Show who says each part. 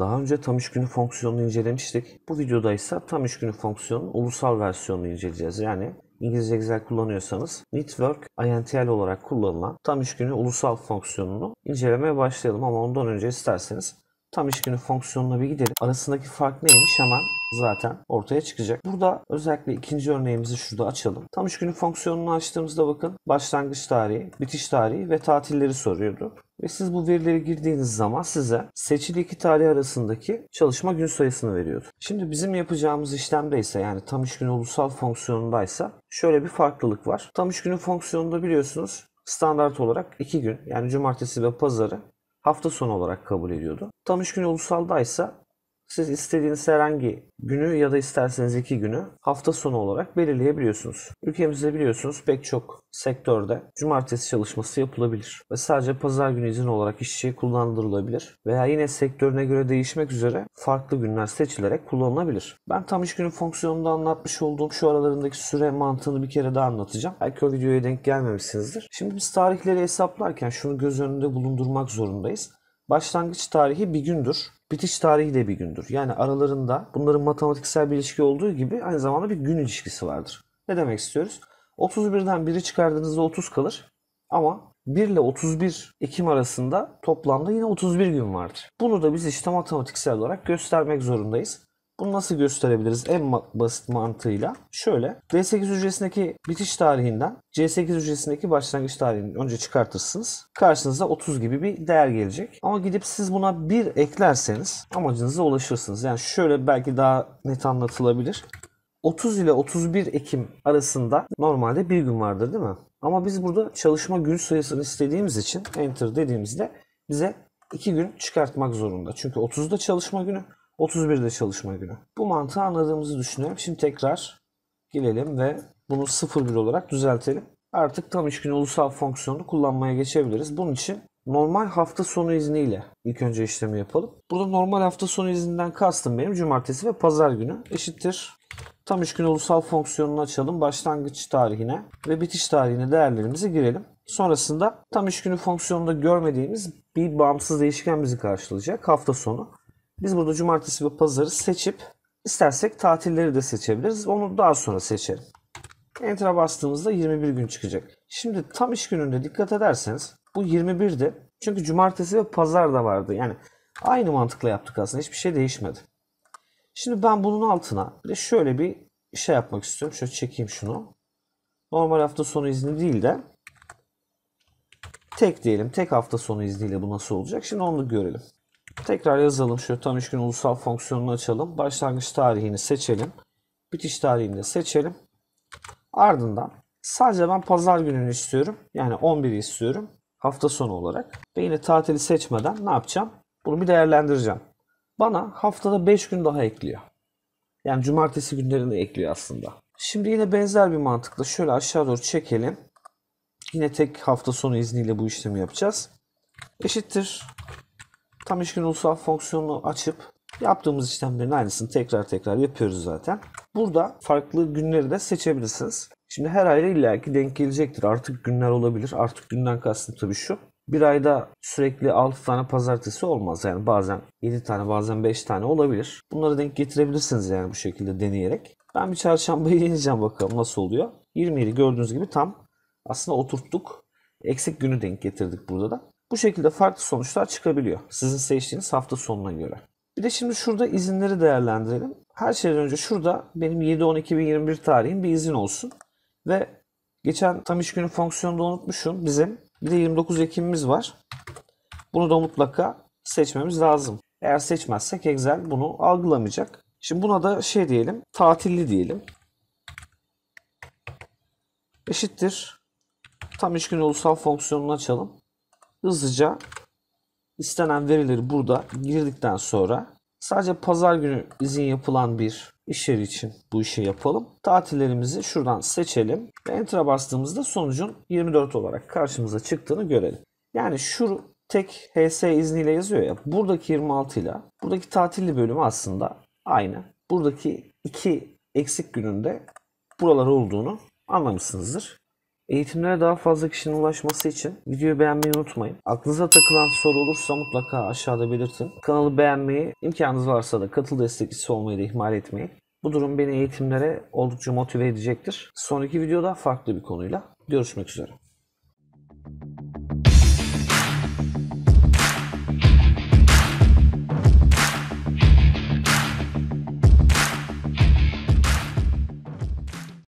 Speaker 1: Daha önce tam iş günü fonksiyonunu incelemiştik. Bu videoda ise tam iş günü fonksiyonun ulusal versiyonunu inceleyeceğiz. Yani İngilizce Excel kullanıyorsanız Network INTL olarak kullanılan tam iş günü ulusal fonksiyonunu incelemeye başlayalım. Ama ondan önce isterseniz Tam iş günü fonksiyonuna bir gidelim. Arasındaki fark neymiş hemen zaten ortaya çıkacak. Burada özellikle ikinci örneğimizi şurada açalım. Tam iş günü fonksiyonunu açtığımızda bakın başlangıç tarihi, bitiş tarihi ve tatilleri soruyordu. Ve siz bu verileri girdiğiniz zaman size seçili iki tarih arasındaki çalışma gün sayısını veriyordu. Şimdi bizim yapacağımız işlemde ise yani tam iş günü ulusal fonksiyonundaysa şöyle bir farklılık var. Tam iş günü fonksiyonunda biliyorsunuz standart olarak iki gün yani cumartesi ve pazarı hafta sonu olarak kabul ediyordu. Tam günü gün ulusaldaysa siz istediğiniz herhangi günü ya da isterseniz iki günü hafta sonu olarak belirleyebiliyorsunuz. Ülkemizde biliyorsunuz pek çok sektörde cumartesi çalışması yapılabilir ve sadece pazar günü izin olarak işçiye şey kullandırılabilir veya yine sektörüne göre değişmek üzere farklı günler seçilerek kullanılabilir. Ben tam iş günü fonksiyonunda anlatmış olduğum şu aralarındaki süre mantığını bir kere daha anlatacağım. Belki o videoya denk gelmemişsinizdir. Şimdi biz tarihleri hesaplarken şunu göz önünde bulundurmak zorundayız. Başlangıç tarihi bir gündür. Bitiş tarihi de bir gündür. Yani aralarında bunların matematiksel bir ilişki olduğu gibi aynı zamanda bir gün ilişkisi vardır. Ne demek istiyoruz? 31'den 1'i çıkardığınızda 30 kalır. Ama 1 ile 31 Ekim arasında toplamda yine 31 gün vardır. Bunu da biz işte matematiksel olarak göstermek zorundayız. Bunu nasıl gösterebiliriz en basit mantığıyla? Şöyle D8 hücresindeki bitiş tarihinden C8 hücresindeki başlangıç tarihini önce çıkartırsınız. Karşınıza 30 gibi bir değer gelecek. Ama gidip siz buna 1 eklerseniz amacınıza ulaşırsınız. Yani şöyle belki daha net anlatılabilir. 30 ile 31 Ekim arasında normalde bir gün vardır değil mi? Ama biz burada çalışma gün sayısını istediğimiz için enter dediğimizde bize 2 gün çıkartmak zorunda. Çünkü 30'da çalışma günü, 31'de çalışma günü. Bu mantığı anladığımızı düşünüyorum. Şimdi tekrar gelelim ve bunu 01 olarak düzeltelim. Artık tam 3 gün ulusal fonksiyonu kullanmaya geçebiliriz. Bunun için normal hafta sonu izniyle ilk önce işlemi yapalım. Burada normal hafta sonu izninden kastım benim cumartesi ve pazar günü eşittir. Tam 3 gün ulusal fonksiyonunu açalım. Başlangıç tarihine ve bitiş tarihine değerlerimizi girelim. Sonrasında tam 3 günü fonksiyonunda görmediğimiz bir bağımsız değişken bizi karşılayacak hafta sonu. Biz burada cumartesi ve pazarı seçip istersek tatilleri de seçebiliriz. Onu daha sonra seçelim. Enter'a bastığımızda 21 gün çıkacak. Şimdi tam iş gününde dikkat ederseniz bu 21'di. Çünkü cumartesi ve pazar da vardı. Yani aynı mantıkla yaptık aslında. Hiçbir şey değişmedi. Şimdi ben bunun altına bir de şöyle bir şey yapmak istiyorum. Şöyle çekeyim şunu. Normal hafta sonu izni değil de tek diyelim. Tek hafta sonu izniyle bu nasıl olacak? Şimdi onu görelim. Tekrar yazalım şu tam üç gün ulusal fonksiyonunu açalım. Başlangıç tarihini seçelim. Bitiş tarihini de seçelim. Ardından sadece ben pazar gününü istiyorum. Yani 11'i istiyorum. Hafta sonu olarak. Ve yine tatili seçmeden ne yapacağım? Bunu bir değerlendireceğim. Bana haftada 5 gün daha ekliyor. Yani cumartesi günlerini ekliyor aslında. Şimdi yine benzer bir mantıkla şöyle aşağı doğru çekelim. Yine tek hafta sonu izniyle bu işlemi yapacağız. Eşittir tam işkin ulusal fonksiyonunu açıp yaptığımız işlemlerin aynısını tekrar tekrar yapıyoruz zaten. Burada farklı günleri de seçebilirsiniz. Şimdi her ayda illaki denk gelecektir. Artık günler olabilir. Artık günden kastım tabii şu. Bir ayda sürekli 6 tane pazartesi olmaz. Yani bazen 7 tane bazen 5 tane olabilir. Bunları denk getirebilirsiniz yani bu şekilde deneyerek. Ben bir çarşamba deneyeceğim bakalım nasıl oluyor. 27 gördüğünüz gibi tam aslında oturttuk. Eksik günü denk getirdik burada da. Bu şekilde farklı sonuçlar çıkabiliyor sizin seçtiğiniz hafta sonuna göre. Bir de şimdi şurada izinleri değerlendirelim. Her şeyden önce şurada benim 7-10-2021 tarihim bir izin olsun. Ve geçen tam iş günü fonksiyonu da unutmuşum. Bizim bir de 29 Ekim'imiz var. Bunu da mutlaka seçmemiz lazım. Eğer seçmezsek Excel bunu algılamayacak. Şimdi buna da şey diyelim, tatilli diyelim. Eşittir. Tam iş günü ulusal fonksiyonunu açalım hızlıca istenen verileri burada girdikten sonra sadece pazar günü izin yapılan bir iş yeri için bu işi yapalım. Tatillerimizi şuradan seçelim ve enter'a bastığımızda sonucun 24 olarak karşımıza çıktığını görelim. Yani şu tek HS izniyle yazıyor ya buradaki 26 ile buradaki tatilli bölümü aslında aynı. Buradaki iki eksik gününde buralar olduğunu anlamışsınızdır. Eğitimlere daha fazla kişinin ulaşması için videoyu beğenmeyi unutmayın. Aklınıza takılan soru olursa mutlaka aşağıda belirtin. Kanalı beğenmeyi, imkanınız varsa da katıl destekçisi olmayı da ihmal etmeyin. Bu durum beni eğitimlere oldukça motive edecektir. Sonraki videoda farklı bir konuyla görüşmek üzere.